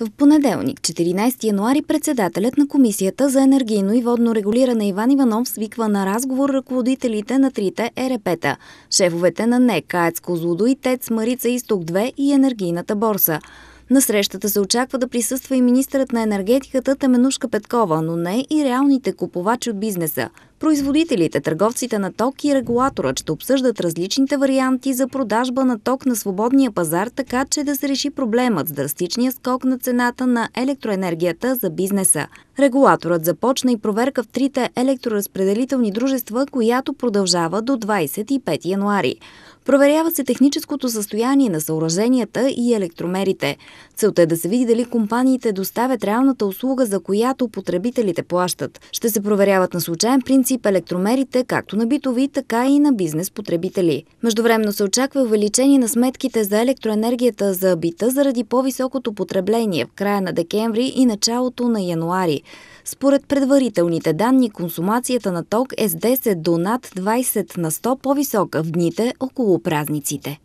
В понеделник, 14 януари, председателят на Комисията за енергийно и водно регулиране Иван Иванов свиква на разговор ръководителите на трите ЕРП-та, шефовете на НЕК, АЕЦ Козлодо и ТЕЦ Марица Исток 2 и Енергийната борса. На срещата се очаква да присъства и министърът на енергетиката Теменушка Петкова, но не и реалните купувачи от бизнеса. Производителите, търговците на ток и регулаторът ще обсъждат различните варианти за продажба на ток на свободния пазар, така че да се реши проблемът с драстичния скок на цената на електроенергията за бизнеса. Регулаторът започна и проверка в трите електроразпределителни дружества, която продължава до 25 януари. Проверява се техническото състояние на съоръженията и електромерите. Целта е да се види дали компаниите доставят реалната услуга, за която потребителите плащат. Ще се проверяват на случайен принцип принцип електромерите както на битови, така и на бизнес потребители. Междувременно се очаква увеличение на сметките за електроенергията за бита заради по-високото потребление в края на декември и началото на януари. Според предварителните данни, консумацията на ток е с 10 до над 20 на 100 по-висока в дните около празниците.